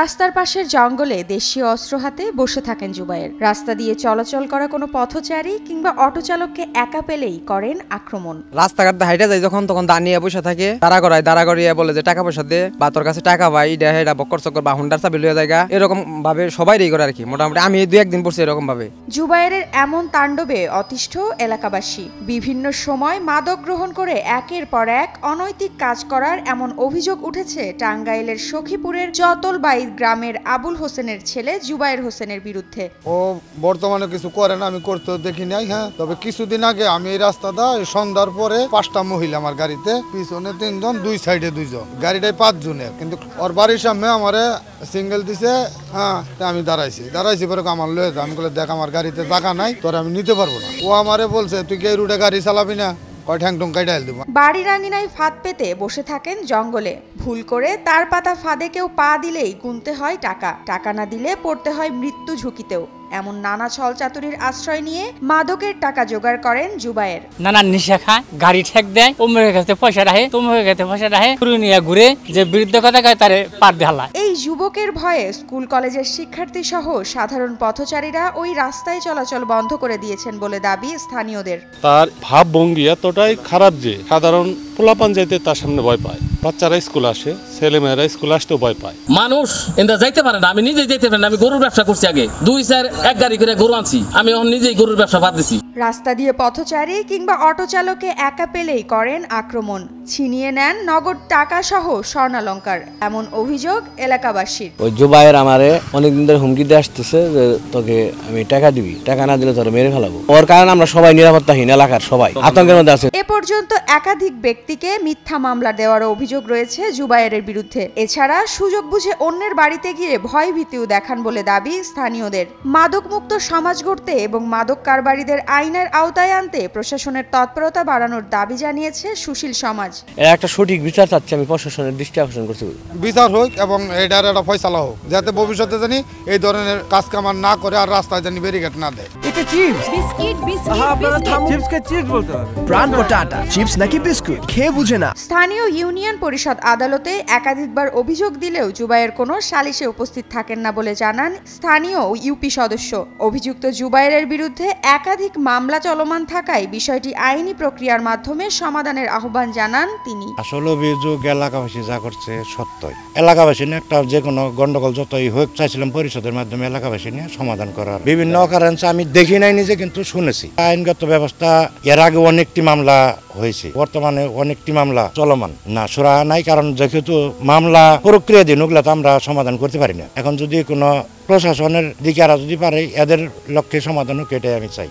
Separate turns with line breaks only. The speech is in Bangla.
রাস্তার পাশের জঙ্গলে দেশীয় অস্ত্র হাতে বসে থাকেন জুবায়ের রাস্তা দিয়ে চলাচল করা কোনো পথচারী কিংবা অটো চালককে একা পেলেই করেন আক্রমণ
রাস্তাঘাটে হাইটা যায় যখন তখন দাঁড়িয়ে বসে থাকে দাঁড়া করায় দাঁড়া করিয়া বলে যে টাকা পয়সা দে বা তোর কাছে টাকা ভাই এটা এটা বকর চকর বা হুন্ডার চাবি লইয়া জায়গা এরকম ভাবে সবাই রে করে আর কি মোটামুটি আমি দুই একদিন পড়ছি এরকম ভাবে
জুবায়ের এমন তাণ্ডবে অতিষ্ঠ এলাকাবাসী বিভিন্ন সময় মাদক গ্রহণ করে একের পর এক অনৈতিক কাজ করার এমন অভিযোগ উঠেছে টাঙ্গাইলের সখীপুরের যতল বা জুবাইর গ্রামের আবুল হোসেনের ছেলে জুবাইর হোসেনের বিরুদ্ধে
ও বর্তমানে কিছু করে না আমি করতে দেখি নাই হ্যাঁ তবে কিছুদিন আগে আমি এই রাস্তাটা সন্ধ্যার পরে পাঁচটা মহিলা আমার গাড়িতে পিছনে তিনজন দুই সাইডে দুইজন গাড়িটাই পাঁচজনের কিন্তু ওর বাড়ির সামনে আমার সিঙ্গেল দিছে হ্যাঁ আমি দাঁড়াইছি দাঁড়াইছি পরে আমার লয়ে আমি বলে দেখ আমার গাড়িতে টাকা নাই তোর আমি নিতে পারবো না ও আমারে বলছে তুই কে রুটে গাড়ি চালাবি না বাড়ির
আঙিনায় ফাঁদ পেতে বসে থাকেন জঙ্গলে ভুল করে তার পাতা ফাঁদে কেউ পা দিলেই গুনতে হয় টাকা টাকা না দিলে পড়তে হয় মৃত্যু ঝুঁকিতেও এমন নানা চাতুরির আশ্রয় নিয়ে মাদকের টাকা জোগাড় করেন জুবায়ের
নানান নিশা খায় গাড়ি ঠেক দেয় অমরের কাছে পয়সা রাখে তোমার কাছে পয়সা রাখে ফুরু নিয়ে ঘুরে যে বৃদ্ধ কথা কয় তারে পার ঢালা
এই যুবকের ভয়ে স্কুল কলেজের শিক্ষার্থী সহ সাধারণ পথচারীরা ওই রাস্তায় চলাচল বন্ধ করে দিয়েছেন বলে দাবি স্থানীয়দের
তার ভাব ভঙ্গি এতটাই খারাপ যে সাধারণ পোলাপান যাইতে তার সামনে ভয় পায় বাচ্চারা স্কুল আসে ছেলেমেয়েরা স্কুল আসতেও ভয় পায় মানুষ এটা যাইতে পারে না আমি নিজে যেতে পারি না আমি গরুর ব্যবসা করছি আগে দুই চার এক গাড়ি করে গরু আনছি আমি এখন নিজেই গরুর ব্যবসা বাদ দিছি
রাস্তা দিয়ে পথচারী কিংবা অটো চালকে একা পেলেই করেন আক্রমণ ছিনিয়ে নেন নগদ টাকা সহ স্বর্ণালঙ্কার এমন অভিযোগ এলাকাবাসীর
ওই জুবাইয়ের আমারে অনেকদিন ধরে হুমকি দিয়ে আসতেছে যে তোকে আমি টাকা দিবি টাকা না দিলে তোর মেরে ফেলাবো ওর কারণে আমরা সবাই নিরাপত্তাহীন এলাকার সবাই আতঙ্কের মধ্যে আছে
পর্যন্ত একাধিক ব্যক্তিকে মিথ্যা মামলা দেওয়ার অভিযোগ রয়েছে জুবায়েরের বিরুদ্ধে এছাড়া সুযোগ বুঝে অন্যের বাড়িতে গিয়ে ভয় ভীতিও দেখান বলে দাবি স্থানীয়দের মাদকমুক্ত সমাজ গড়তে এবং মাদক কারবারিদের আইনের আওতায় আনতে প্রশাসনের তৎপরতা বাড়ানোর দাবি জানিয়েছে সুশীল সমাজ
একটা সঠিক বিচার চাচ্ছি আমি প্রশাসনের দৃষ্টি আকর্ষণ করছি বিচার হোক এবং এটার একটা ফয়সালা হোক যাতে ভবিষ্যতে জানি এই ধরনের কাজ কামার না করে আর রাস্তায় জানি ব্যারিকেড না দেয় এটা চিপস
বিস্কিট বিস্কিট চিপসকে চিপস বলতে হবে প্রাণ আটা চিপস নাকি বিস্কুট খেয়ে বুঝে না স্থানীয় ইউনিয়ন পরিষদ আদালতে একাধিকবার অভিযোগ দিলেও জুবাইয়ের কোনো সালিশে উপস্থিত থাকেন না বলে জানান স্থানীয় ইউপি সদস্য অভিযুক্ত জুবাইরের বিরুদ্ধে একাধিক মামলা চলমান থাকায় বিষয়টি আইনি প্রক্রিয়ার মাধ্যমে সমাধানের আহ্বান জানান তিনি
আসল অভিযোগ এলাকাবাসী যা করছে সত্যই এলাকাবাসী নিয়ে একটা যে কোনো গন্ডগোল যতই হোক চাইছিলাম পরিষদের মাধ্যমে এলাকাবাসী নিয়ে সমাধান করার বিভিন্ন হ্যাঁ। কারণ আমি দেখি নাই নিজে কিন্তু শুনেছি আইনগত ব্যবস্থা এর আগে অনেকটি মামলা হয়েছে বর্তমানে অনেকটি মামলা চলমান না সুরা নাই কারণ যেহেতু মামলা দিন ওগুলা তো আমরা সমাধান করতে পারি না এখন যদি কোনো প্রশাসনের দিকে আর যদি পারে এদের লক্ষ্যে সমাধানও কেটে আমি চাই